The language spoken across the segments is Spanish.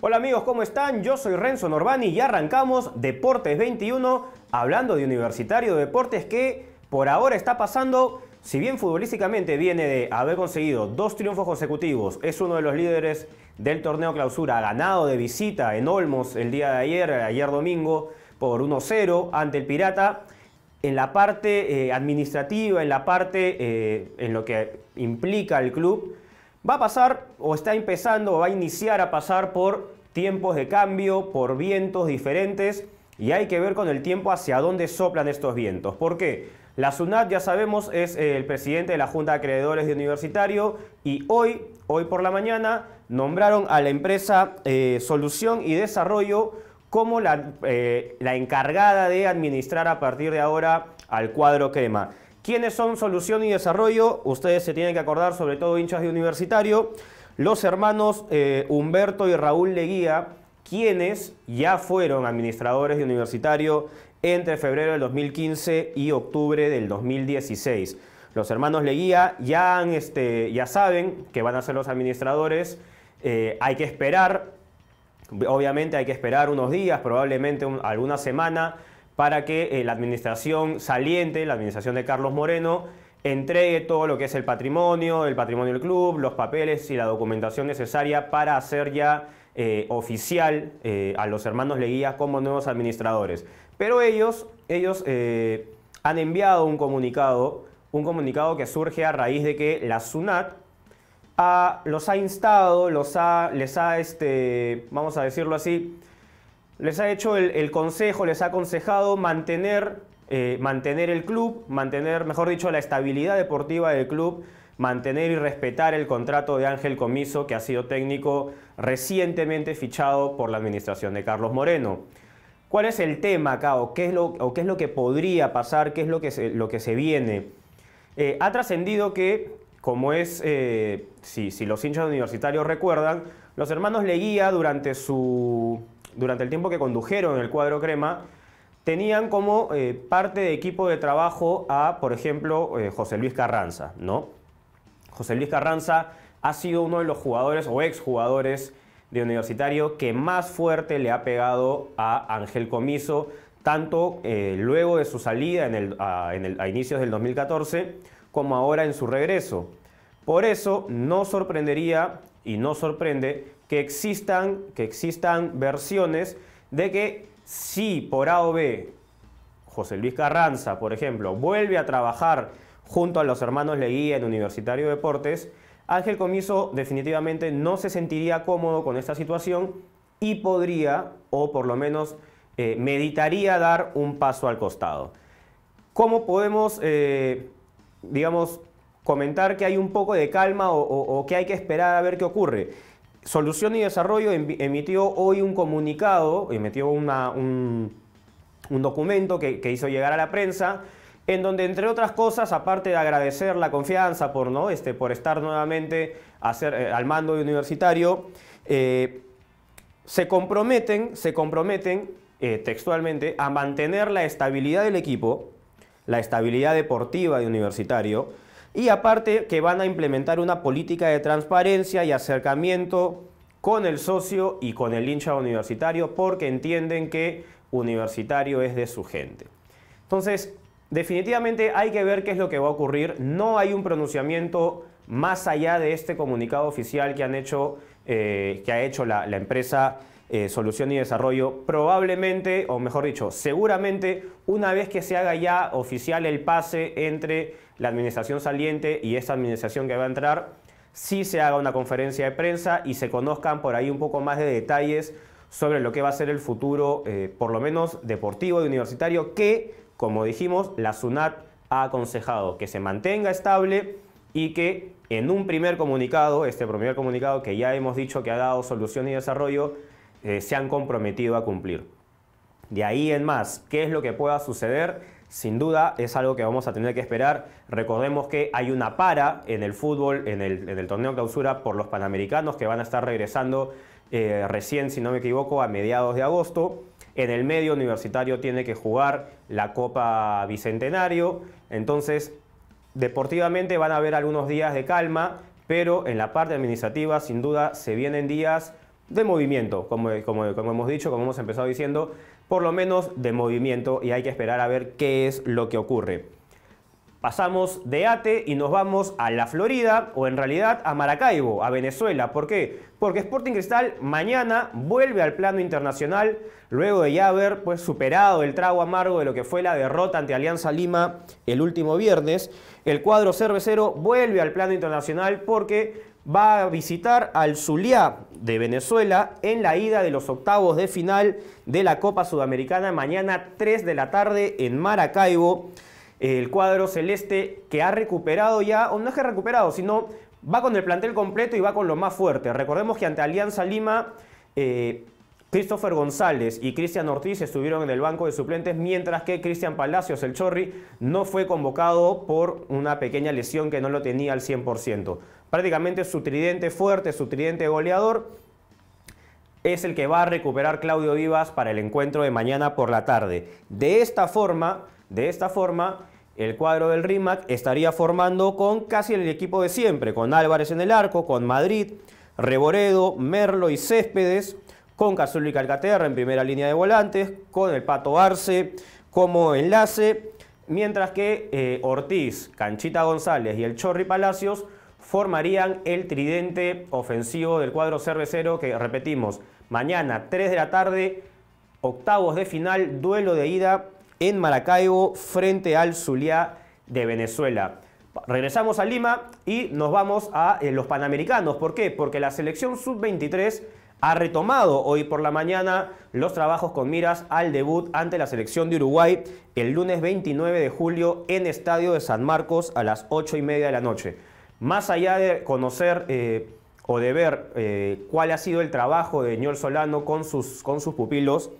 Hola amigos, ¿cómo están? Yo soy Renzo Norbani y arrancamos Deportes 21 hablando de Universitario de Deportes que por ahora está pasando, si bien futbolísticamente viene de haber conseguido dos triunfos consecutivos, es uno de los líderes del torneo clausura, ganado de visita en Olmos el día de ayer, ayer domingo, por 1-0 ante el Pirata. En la parte eh, administrativa, en la parte, eh, en lo que implica el club, va a pasar o está empezando o va a iniciar a pasar por tiempos de cambio, por vientos diferentes y hay que ver con el tiempo hacia dónde soplan estos vientos. ¿Por qué? La SUNAT, ya sabemos, es eh, el presidente de la Junta de Acreedores de Universitario y hoy, hoy por la mañana, nombraron a la empresa Solución y Desarrollo como eh, la, encargada de administrar a partir de ahora al cuadro crema. ¿Quiénes son Solución y Desarrollo? Ustedes se tienen que acordar, sobre todo hinchas de universitario, los hermanos eh, Humberto y Raúl Leguía, quienes ya fueron administradores de universitario entre febrero del 2015 y octubre del 2016. Los hermanos Leguía ya, este, ya saben que van a ser los administradores. Eh, hay que esperar Obviamente hay que esperar unos días, probablemente alguna semana, para que eh, la administración saliente, la administración de Carlos Moreno, entregue todo lo que es el patrimonio, el patrimonio del club, los papeles y la documentación necesaria para hacer ya eh, oficial eh, a los hermanos Leguía como nuevos administradores. Pero ellos, ellos han enviado un comunicado, un comunicado que surge a raíz de que la SUNAT, los ha instado, los ha, les ha, este, vamos a decirlo así, les ha hecho el, consejo, les ha aconsejado mantener, eh, mantener el club, mantener, mejor dicho, la estabilidad deportiva del club, mantener y respetar el contrato de Ángel Comiso, que ha sido técnico recientemente fichado por la administración de Carlos Moreno. ¿Cuál es el tema acá o qué es lo, o qué es lo que podría pasar? ¿Qué es lo que se, lo que se viene? Eh, ha trascendido que como es, eh, si, los hinchas universitarios recuerdan, los hermanos Leguía durante, su, durante el tiempo que condujeron el cuadro crema, tenían como eh, parte de equipo de trabajo a, por ejemplo, eh, José Luis Carranza, ¿no? José Luis Carranza ha sido uno de los jugadores o exjugadores de universitario que más fuerte le ha pegado a Ángel Comiso, tanto luego de su salida a inicios del 2014 como ahora en su regreso. Por eso no sorprendería y no sorprende que existan, que existan versiones de que si por A o B José Luis Carranza, por ejemplo, vuelve a trabajar junto a los hermanos Leguía en Universitario de Deportes, Ángel Comiso definitivamente no se sentiría cómodo con esta situación y podría, o por lo menos eh, meditaría dar un paso al costado. ¿Cómo podemos eh, digamos, comentar que hay un poco de calma o, que hay que esperar a ver qué ocurre. Solución y Desarrollo emitió hoy un comunicado, emitió un, documento que, hizo llegar a la prensa, en donde, entre otras cosas, aparte de agradecer la confianza por, ¿no? este, por estar nuevamente eh, al mando de universitario, eh, se comprometen, se comprometen eh, textualmente a mantener la estabilidad del equipo, la estabilidad deportiva de universitario y aparte que van a implementar una política de transparencia y acercamiento con el socio y con el hincha universitario porque entienden que universitario es de su gente. Entonces, definitivamente hay que ver qué es lo que va a ocurrir. No hay un pronunciamiento más allá de este comunicado oficial que, han hecho, eh, que ha hecho la empresa eh, solución y desarrollo, probablemente, o mejor dicho, seguramente, una vez que se haga ya oficial el pase entre la administración saliente y esta administración que va a entrar, sí se haga una conferencia de prensa y se conozcan por ahí un poco más de detalles sobre lo que va a ser el futuro, eh, por lo menos deportivo y universitario, que, como dijimos, la SUNAT ha aconsejado que se mantenga estable y que en un primer comunicado, este primer comunicado que ya hemos dicho que ha dado solución y desarrollo, eh, se han comprometido a cumplir. De ahí en más, ¿qué es lo que pueda suceder? Sin duda es algo que vamos a tener que esperar. Recordemos que hay una para en el fútbol, en el, torneo clausura por los Panamericanos que van a estar regresando eh, recién, si no me equivoco, a mediados de agosto. En el medio universitario tiene que jugar la Copa Bicentenario. Entonces, deportivamente van a haber algunos días de calma, pero en la parte administrativa sin duda se vienen días de movimiento, como, como, hemos dicho, como hemos empezado diciendo, por lo menos de movimiento y hay que esperar a ver qué es lo que ocurre. Pasamos de ATE y nos vamos a la Florida o en realidad a Maracaibo, a Venezuela. ¿Por qué? Porque Sporting Cristal mañana vuelve al plano internacional luego de ya haber pues, superado el trago amargo de lo que fue la derrota ante Alianza Lima el último viernes. El cuadro cervecero vuelve al plano internacional porque va a visitar al Zulia de Venezuela en la ida de los octavos de final de la Copa Sudamericana mañana 3 de la tarde en Maracaibo. El cuadro celeste que ha recuperado ya, o no es que ha recuperado, sino va con el plantel completo y va con lo más fuerte. Recordemos que ante Alianza Lima eh, Christopher González y Cristian Ortiz estuvieron en el banco de suplentes, mientras que Cristian Palacios, el Chorri, no fue convocado por una pequeña lesión que no lo tenía al 100%. Prácticamente su tridente fuerte, su tridente goleador, es el que va a recuperar Claudio Vivas para el encuentro de mañana por la tarde. De esta forma, de esta forma, el cuadro del RIMAC estaría formando con casi el equipo de siempre, con Álvarez en el arco, con Madrid, Reboredo, Merlo y Céspedes, con Cazulo y Calcaterra en primera línea de volantes, con el Pato Arce como enlace, mientras que eh, Ortiz, Canchita González y el Chorri Palacios formarían el tridente ofensivo del cuadro cervecero que, repetimos, mañana 3 de la tarde, octavos de final, duelo de ida en Maracaibo frente al Zulia de Venezuela. Regresamos a Lima y nos vamos a eh, los Panamericanos. ¿Por qué? Porque la selección sub-23 ha retomado hoy por la mañana los trabajos con miras al debut ante la selección de Uruguay el lunes 29 de julio en Estadio de San Marcos a las 8 y media de la noche. Más allá de conocer eh, o de ver eh, cuál ha sido el trabajo de Ñol Solano con sus, con sus pupilos,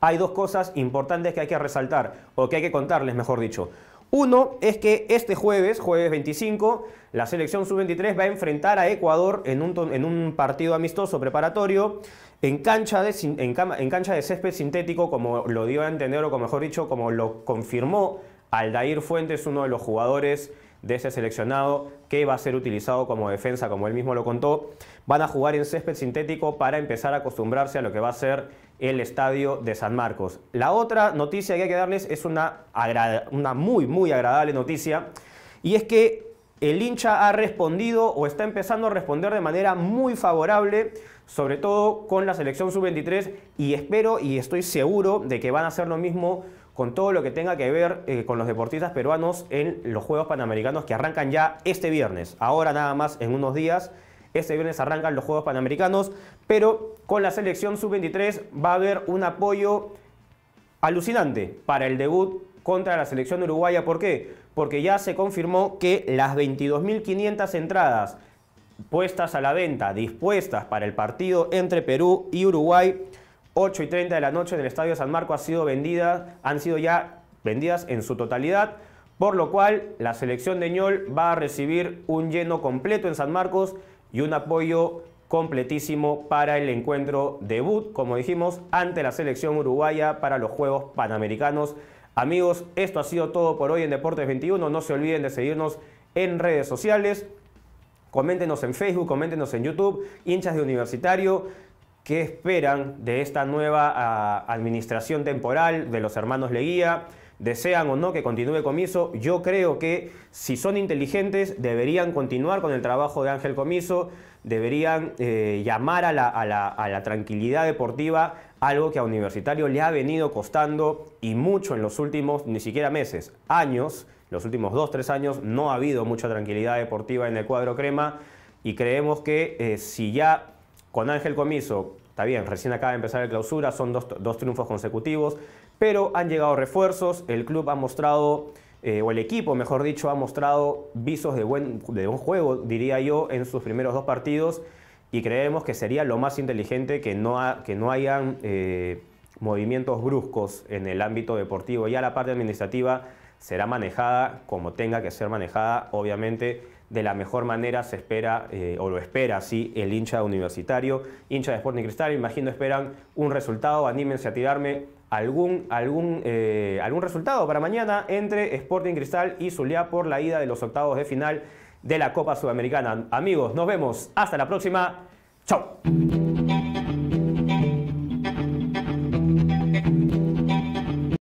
hay dos cosas importantes que hay que resaltar, o que hay que contarles, mejor dicho. Uno es que este jueves, jueves 25, la selección sub-23 va a enfrentar a Ecuador en un, partido amistoso preparatorio en cancha, de, en, cancha de césped sintético, como lo dio a entender, o como mejor dicho, como lo confirmó Aldair Fuentes, uno de los jugadores de ese seleccionado que va a ser utilizado como defensa, como él mismo lo contó. Van a jugar en césped sintético para empezar a acostumbrarse a lo que va a ser el estadio de San Marcos. La otra noticia que hay que darles es una, una muy, muy agradable noticia y es que el hincha ha respondido o está empezando a responder de manera muy favorable, sobre todo con la selección sub-23 y espero y estoy seguro de que van a hacer lo mismo con todo lo que tenga que ver eh, con los deportistas peruanos en los Juegos Panamericanos que arrancan ya este viernes. Ahora nada más en unos días. Este viernes arrancan los Juegos Panamericanos, pero con la selección sub-23 va a haber un apoyo alucinante para el debut contra la selección uruguaya. ¿Por qué? Porque ya se confirmó que las 22.500 entradas puestas a la venta, dispuestas para el partido entre Perú y Uruguay, 8 y 30 de la noche en el Estadio San Marcos ha sido vendida, han sido ya vendidas en su totalidad, por lo cual la selección de Ñol va a recibir un lleno completo en San Marcos y un apoyo completísimo para el encuentro debut, como dijimos, ante la selección uruguaya para los Juegos Panamericanos. Amigos, esto ha sido todo por hoy en Deportes 21. No se olviden de seguirnos en redes sociales. Coméntenos en Facebook, coméntenos en YouTube, hinchas de universitario qué esperan de esta nueva ah, administración temporal de los hermanos Leguía, desean o no que continúe Comiso. Yo creo que si son inteligentes deberían continuar con el trabajo de Ángel Comiso, deberían eh, llamar a la, tranquilidad deportiva, algo que a Universitario le ha venido costando y mucho en los últimos, ni siquiera meses, años, los últimos dos, tres años, no ha habido mucha tranquilidad deportiva en el cuadro crema y creemos que eh, si ya con Ángel Comiso bien, recién acaba de empezar la clausura, son dos, triunfos consecutivos, pero han llegado refuerzos, el club ha mostrado, eh, o el equipo, mejor dicho, ha mostrado visos de buen, de juego, diría yo, en sus primeros dos partidos, y creemos que sería lo más inteligente que no, que no hayan eh, movimientos bruscos en el ámbito deportivo. Ya la parte administrativa será manejada como tenga que ser manejada, obviamente de la mejor manera se espera, eh, o lo espera así, el hincha universitario, hincha de Sporting Cristal, imagino esperan un resultado, anímense a tirarme algún, algún, eh, algún resultado para mañana entre Sporting Cristal y Zulia por la ida de los octavos de final de la Copa Sudamericana. Amigos, nos vemos, hasta la próxima, chao.